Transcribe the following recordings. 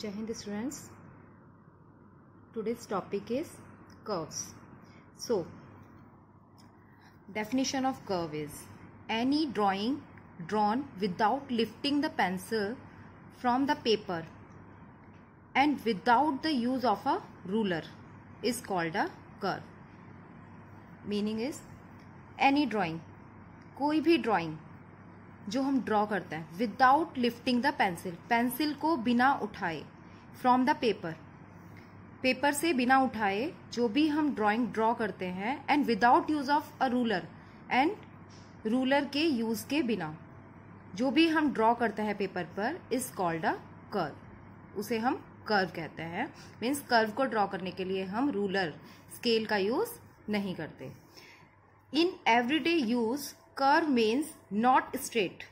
जय हिंद students today's topic is curves so definition of curve is any drawing drawn without lifting the pencil from the paper and without the use of a ruler is called a curve meaning is any drawing कोई भी drawing जो हम draw करते हैं without lifting the pencil pencil को बिना उठाए from the paper paper से बिना उठाए जो भी हम ड्रॉइंग ड्रॉ करते हैं and without use of a ruler and ruler के यूज के बिना जो भी हम ड्रॉ करते हैं पेपर पर इज कॉल्ड अ कर्व उसे हम कर्व कहते हैं मीन्स कर्व को ड्रॉ करने के लिए हम रूलर स्केल का यूज नहीं करते in everyday use curve means not straight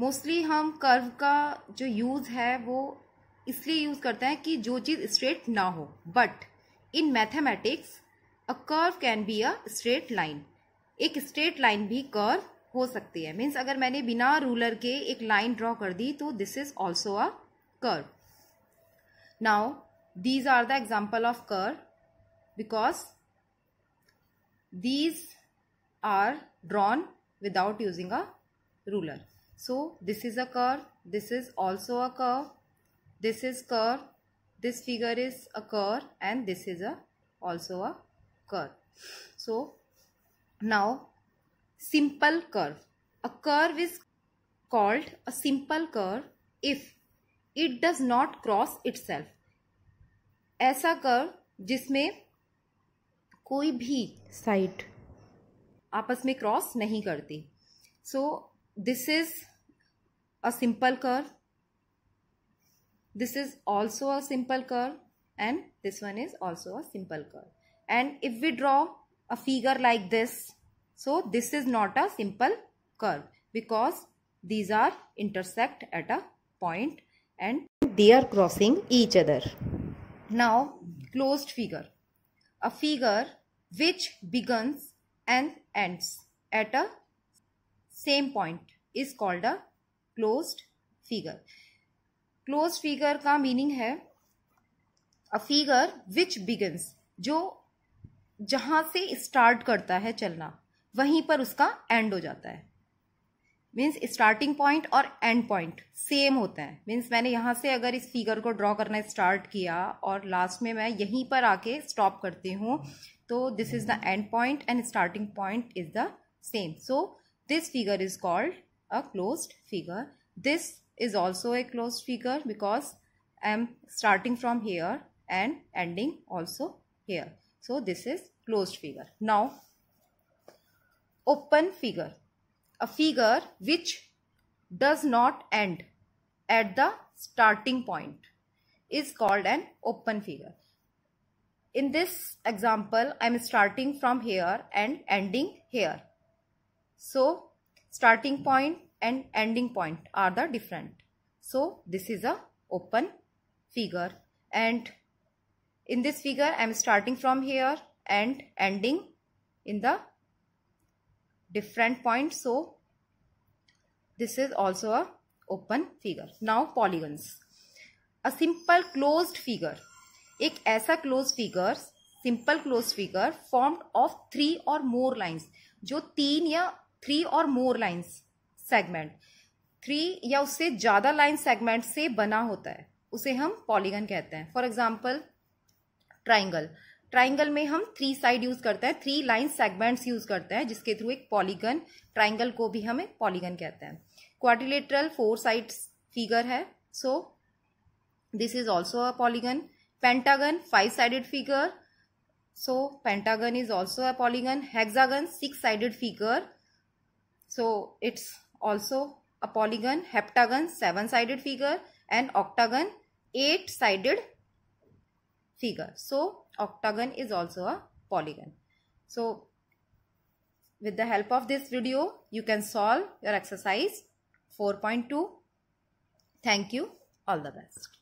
mostly हम कर्व का जो यूज़ है वो इसलिए यूज़ करते हैं कि जो चीज़ स्ट्रेट ना हो but in mathematics a curve can be a straight line एक स्ट्रेट लाइन भी कर्व हो सकती है मीन्स अगर मैंने बिना रूलर के एक लाइन ड्रॉ कर दी तो this is also a curve now these are the example of curve because these are drawn without using a ruler. So this is a curve, this is also a curve, this is curve, this figure is a curve and this is a also a curve. So now simple curve. A curve is called a simple curve if it does not cross itself. ऐसा curve जिसमें कोई भी side आपस में cross नहीं करती so this is a simple curve this is also a simple curve and this one is also a simple curve and if we draw a figure like this so this is not a simple curve because these are intersect at a point and they are crossing each other now close figure a figure which begins and ends at a same point is called a closed figure. Closed figure ka meaning hai a figure which begins jo jahan se start karta hai chalna वहीं पर उसका end हो जाता है means starting point और end point same होता है means मैंने यहाँ से अगर इस फिगर को ड्रॉ करना स्टार्ट किया और लास्ट में मैं यहीं पर आके स्टॉप करती हूँ तो this is the end point and starting point is the same so this figure is called a closed figure this is also a close figure because I am starting from here and ending also here so this is close figure now open figure a figure which does not end at the starting point is called an open figure. In this example, I am starting from here and ending here. So, starting point and ending point are the different. So, this is a open figure and in this figure I am starting from here and ending in the different points so this is also a open figure now polygons a simple closed figure एक ऐसा close figure simple close figure formed of three और more lines जो तीन या three और more lines segment three या उससे ज़्यादा लाइन सेगमेंट से बना होता है उसे हम पॉलीगन कहते हैं फॉर एग्जाम्पल ट्राइंगल ट्राइंगल में हम थ्री साइड यूज करते हैं थ्री लाइन सेगमेंट्स यूज करते हैं जिसके थ्रू एक पॉलीगन ट्राइंगल को भी हमें पॉलीगन कहते हैं क्वारिलेटरल फोर साइड फिगर है so this is also a polygon pentagon five sided figure so pentagon is also a polygon hexagon six sided figure so it's also a polygon heptagon seven sided figure and octagon eight sided figure so octagon is also a polygon. So with the help of this video, you can solve your exercise 4.2. Thank you. All the best.